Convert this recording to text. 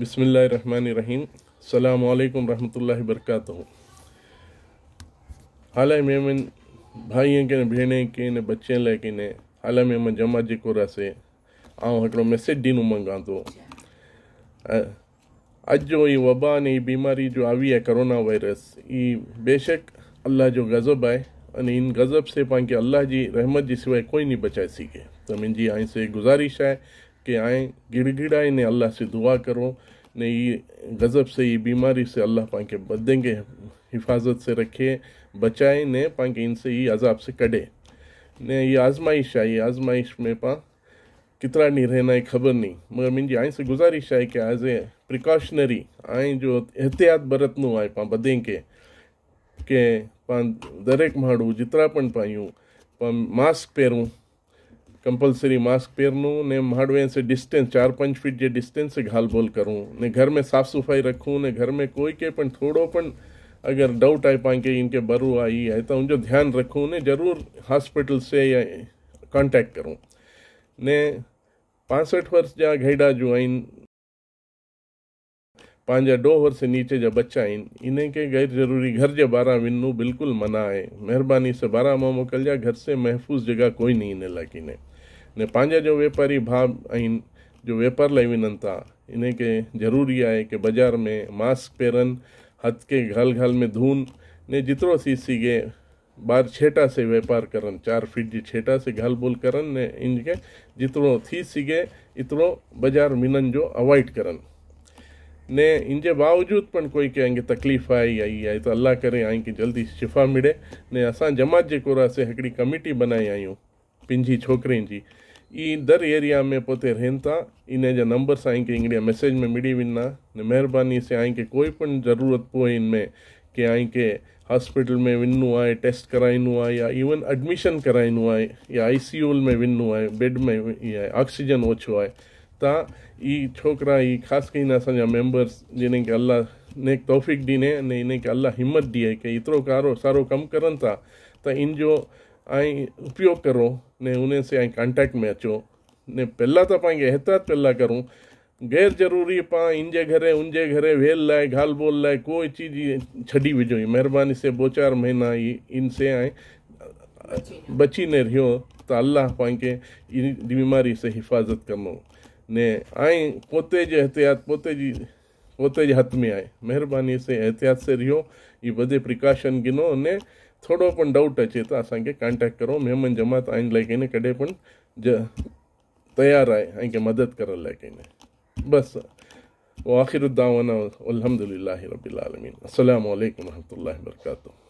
बसमीम अल्लाम रहमतुल्ला वरक हाला मेमन भाई के भेण के ने बच्चे लाइ के ने में मेमन जमा जेको रहसे ऐं हिकिड़ो मैसेज दिन मंगा तो अज जो ये वबा ने बीमारी जो आवी है करोना वायरस ये बेशक अल्लाह जो गज़ब है अने इन गज़ब से पाण अल्लाह जी रहमत जी सिवाय कोई नहीं बचा सके तो मुझी आई से गुज़ारिश है के आएँ गिड़गिड़ाए ने अल्लाह से दुआ करो ने ये गज़ब से ये बीमारी से अल्लाह के बदेंगे हिफाजत से रखे बचाए ने के इनसे ये अजाब से कड़े ने ये आजमाइश आई आजमाइश में पा कितना नहीं रहना है खबर नहीं मगर मुझी आई से गुजारिश है कि एज ए प्रिकॉशनरी आई जो एहतियात बरतनों आए पा बदें के पा दरेक माड़ू जितना पण पायूं पा मास्क पहिरूं मास्क पहनूँ ने ને से डिस्टेंस चार ચાર फीट ફીટ डिस्टेंस से घाल बोल करूँ ने घर में साफ सफाई रखूँ ने घर में कोई के पन थोड़ो पन अगर डाउट आए पाए कि इनके बरू आई है तो उनको ध्यान रखूँ ने जरूर हॉस्पिटल से या कांटेक्ट करूँ ने पांसठ वर्ष जहाँ घेड़ा जो आइन पाँजा डो वर्ष नीचे जहाँ बच्चा आइन इन्हें के गैर जरूरी घर जब बारह विनू बिल्कुल मना है मेहरबानी से बारह मां मोकल जा घर से महफूज जगह कोई नहीं इन्हें लाकिन है ने पांजा जो व्यापारी भाव ऐं जो व्यापार लाई विञनि था इन ज़रूरी है कि बाजार में मास्क पेरन हथ के घाल घाल में धून ने सी सी सघे बार छेटा से व्यापार करन चार फीट जी छेटा से ॻाल्हि बोल करन ने इनके जितरो थी सी सघे इतरो बाजार मिनन जो अवॉइड करन ने इनके बावजूद पन कोई के अंगे तकलीफ़ आई आई आई तो अल्लाह करे आई कि जल्दी शिफ़ा मिले ने असा जमात जे कोरासे कमेटी बनाई आहियूं पंहिंजी छोकिरियुनि जी दर एरिया में पोते रहनता इन्हें जो नंबर से आई के मैसेज में मिली वा ने मेहरबानी से आई के कोई पन जरूरत पो इनमें कि आई के हॉस्पिटल में विनू आए टेस्ट कराइनो है या इवन एडमिशन कराइनू आए या आईसीयू में विनू है बेड में आए ऑक्सीजन ओछो है ता ई छोकरा ई खास कर असा मेंबर्स जिनके अल्लाह ने एक तोफिक ने इन्हें अल्लाह हिम्मत दी है कि इतरो कारो सारो कम करन था ता इन जो आई उपयोग करो ने उन से ऐं कॉन्टेक्ट में अचो ने पहला त तो पाण खे एतिरात पहिला गैर ज़रूरी पा इन जे घरे उन घरे वेल लाइ ॻाल्हि ॿोल लाइ कोई चीज छॾी विझो महिरबानी से दो चार महीना तो इन से बची न रहियो त अलाह पाण खे इन बीमारी से हिफ़ाज़त कंदो ने ऐं पोते जे एहतियात पोते जी वो तो हथ में आए मेहरबानी से एहतियात से रहो ये बदे प्रिकॉशन गिनो ने थोड़ो पन डाउट अचे तो असटेक्ट करो मेहमान जमा तीन लाइक ज तैयार आए के मदद कर लाइक बस वो आखिर दावना अलहमदिल्ला रबीआलमीन असल वरहमल वरक़ा